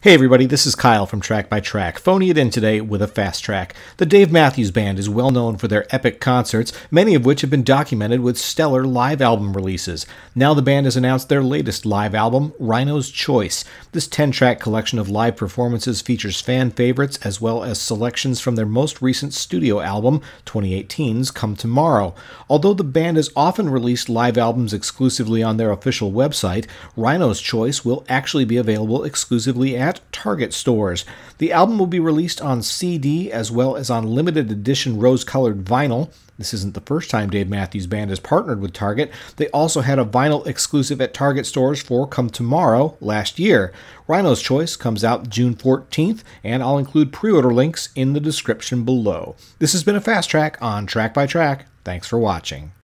Hey everybody, this is Kyle from Track by Track, phoning it in today with a fast track. The Dave Matthews Band is well known for their epic concerts, many of which have been documented with stellar live album releases. Now the band has announced their latest live album, Rhino's Choice. This 10 track collection of live performances features fan favorites as well as selections from their most recent studio album, 2018's Come Tomorrow. Although the band has often released live albums exclusively on their official website, Rhino's Choice will actually be available exclusively at Target stores. The album will be released on CD as well as on limited edition rose colored vinyl. This isn't the first time Dave Matthews Band has partnered with Target. They also had a vinyl exclusive at Target stores for Come Tomorrow last year. Rhino's Choice comes out June 14th, and I'll include pre order links in the description below. This has been a fast track on Track by Track. Thanks for watching.